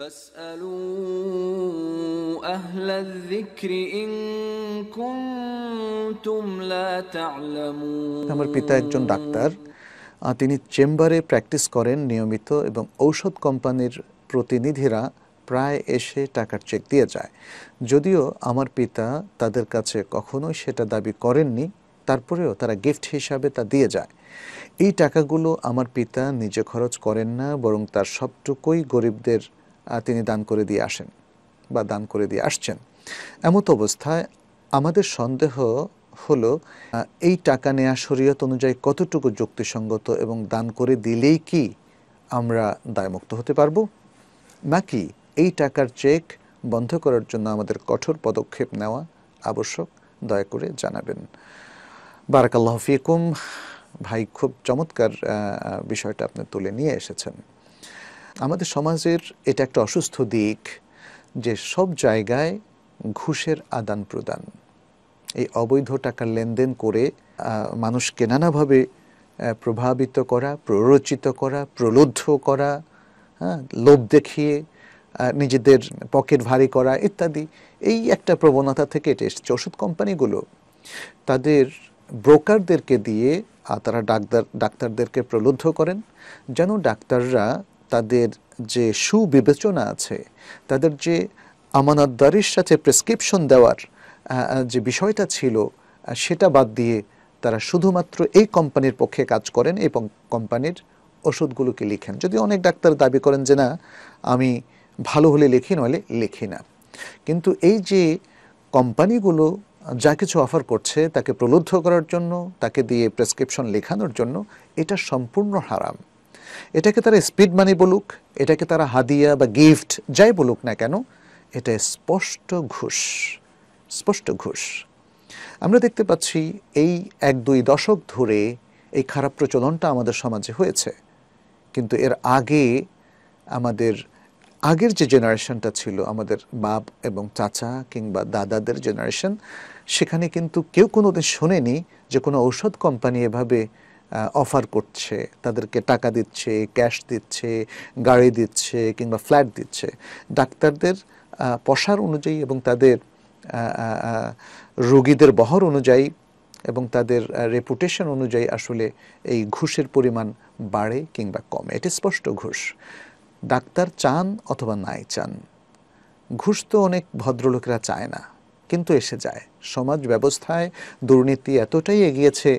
আমার পিতা একজন ডাক্তার তিনি চেম্বারে প্র্যাকটিস করেন নিয়মিত এবং ঔষধ কোম্পানির প্রতিনিধিরা প্রায় এসে টাকার চেক দিয়ে যায় যদিও আমার পিতা তাদের কাছে কখনোই সেটা দাবি করেননি তারপরেও তারা গিফট হিসাবে তা দিয়ে যায় এই টাকাগুলো আমার পিতা নিজে খরচ করেন না বরং তার সবটুকুই গরিবদের তিনি দান করে দিয়ে আসেন বা দান করে দিয়ে আসছেন এমত অবস্থায় আমাদের সন্দেহ হলো এই টাকা নেয়া শরীয়ত অনুযায়ী কতটুকু যুক্তিসঙ্গত এবং দান করে দিলেই কি আমরা দায়মুক্ত হতে পারব নাকি এই টাকার চেক বন্ধ করার জন্য আমাদের কঠোর পদক্ষেপ নেওয়া আবশ্যক দয়া করে জানাবেন বারাকাল্লাহ ফিকুম ভাই খুব চমৎকার বিষয়টা আপনি তুলে নিয়ে এসেছেন আমাদের সমাজের এটা একটা অসুস্থ দিক যে সব জায়গায় ঘুষের আদান প্রদান এই অবৈধ টাকার লেনদেন করে মানুষকে নানাভাবে প্রভাবিত করা প্ররোচিত করা প্রলুব্ধ করা হ্যাঁ লোভ দেখিয়ে নিজেদের পকেট ভারী করা ইত্যাদি এই একটা প্রবণতা থেকে এটা এসেছে ওষুধ কোম্পানিগুলো তাদের ব্রোকারদেরকে দিয়ে তারা ডাক্তার ডাক্তারদেরকে প্রলুব্ধ করেন যেন ডাক্তাররা তাদের যে সুবিবেচনা আছে তাদের যে আমানতদারির সাথে প্রেসক্রিপশন দেওয়ার যে বিষয়টা ছিল সেটা বাদ দিয়ে তারা শুধুমাত্র এই কোম্পানির পক্ষে কাজ করেন এবং কোম্পানির ওষুধগুলোকে লিখেন যদি অনেক ডাক্তার দাবি করেন যে না আমি ভালো হলে লিখি নইলে লিখি না কিন্তু এই যে কোম্পানিগুলো যা কিছু অফার করছে তাকে প্রলুব্ধ করার জন্য তাকে দিয়ে প্রেসক্রিপশন লেখানোর জন্য এটা সম্পূর্ণ হারাম এটাকে তারা স্পিড মানি বলুক এটাকে তারা হাদিয়া বা গিফট যাই বলুক না কেন এটা স্পষ্ট ঘুষ স্পষ্ট ঘুষ আমরা দেখতে পাচ্ছি এই এক দুই দশক ধরে এই খারাপ প্রচলনটা আমাদের সমাজে হয়েছে কিন্তু এর আগে আমাদের আগের যে জেনারেশনটা ছিল আমাদের বাপ এবং চাচা কিংবা দাদাদের জেনারেশন সেখানে কিন্তু কেউ কোনো শোনেনি যে কোনো ঔষধ কোম্পানি এভাবে অফার করছে তাদেরকে টাকা দিচ্ছে ক্যাশ দিচ্ছে গাড়ি দিচ্ছে কিংবা ফ্ল্যাট দিচ্ছে ডাক্তারদের পশার অনুযায়ী এবং তাদের রোগীদের বহর অনুযায়ী এবং তাদের রেপুটেশন অনুযায়ী আসলে এই ঘুষের পরিমাণ বাড়ে কিংবা কমে এটি স্পষ্ট ঘুষ ডাক্তার চান অথবা নাই চান ঘুষ তো অনেক ভদ্রলোকেরা চায় না কিন্তু এসে যায় সমাজ ব্যবস্থায় দুর্নীতি এতটাই এগিয়েছে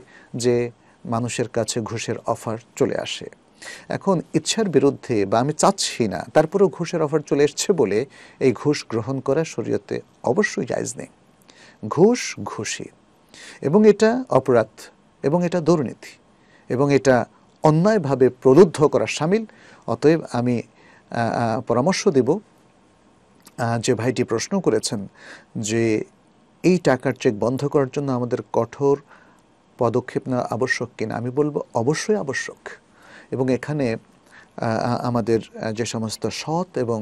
যে মানুষের কাছে ঘুষের অফার চলে আসে এখন ইচ্ছার বিরুদ্ধে বা আমি চাচ্ছি না তারপরেও ঘুষের অফার চলে এসছে বলে এই ঘুষ গ্রহণ করা শরীয়তে অবশ্যই জায়জ নেই ঘুষ ঘুষি এবং এটা অপরাধ এবং এটা দুর্নীতি এবং এটা অন্যায়ভাবে প্রলুব্ধ করা সামিল অতএব আমি পরামর্শ দেব যে ভাইটি প্রশ্ন করেছেন যে এই টাকার চেক বন্ধ করার জন্য আমাদের কঠোর পদক্ষেপ নেওয়া আবশ্যক কিনা আমি বলবো অবশ্যই আবশ্যক এবং এখানে আমাদের যে সমস্ত সৎ এবং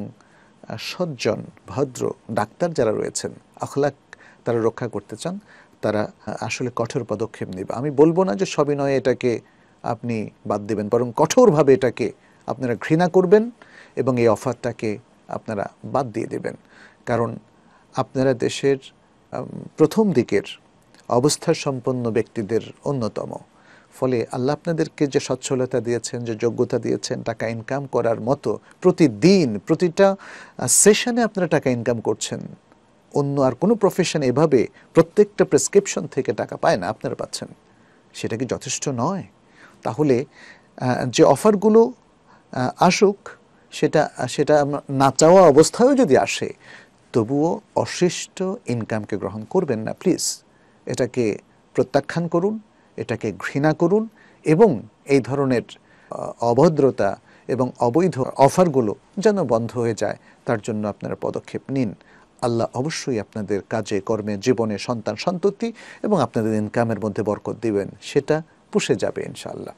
সজ্জন ভদ্র ডাক্তার যারা রয়েছেন আখলাক তারা রক্ষা করতে চান তারা আসলে কঠোর পদক্ষেপ নেবে আমি বলবো না যে সবিনয়ে এটাকে আপনি বাদ দেবেন বরং কঠোরভাবে এটাকে আপনারা ঘৃণা করবেন এবং এই অফারটাকে আপনারা বাদ দিয়ে দেবেন কারণ আপনারা দেশের প্রথম দিকের অবস্থা সম্পন্ন ব্যক্তিদের অন্যতম ফলে আল্লাহ আপনাদেরকে যে সচ্ছলতা দিয়েছেন যে যোগ্যতা দিয়েছেন টাকা ইনকাম করার মতো প্রতিদিন প্রতিটা সেশনে আপনারা টাকা ইনকাম করছেন অন্য আর কোনো প্রফেশন এভাবে প্রত্যেকটা প্রেসক্রিপশন থেকে টাকা পায় না আপনারা পাচ্ছেন সেটা কি যথেষ্ট নয় তাহলে যে অফারগুলো আসুক সেটা সেটা না চাওয়া অবস্থায়ও যদি আসে তবুও অশিষ্ট ইনকামকে গ্রহণ করবেন না প্লিজ এটাকে প্রত্যাখ্যান করুন এটাকে ঘৃণা করুন এবং এই ধরনের অভদ্রতা এবং অবৈধ অফারগুলো যেন বন্ধ হয়ে যায় তার জন্য আপনারা পদক্ষেপ নিন আল্লাহ অবশ্যই আপনাদের কাজে কর্মে জীবনে সন্তান সন্ততি এবং আপনাদের ইনকামের মধ্যে বরকত দিবেন সেটা পুষে যাবে ইনশাআল্লাহ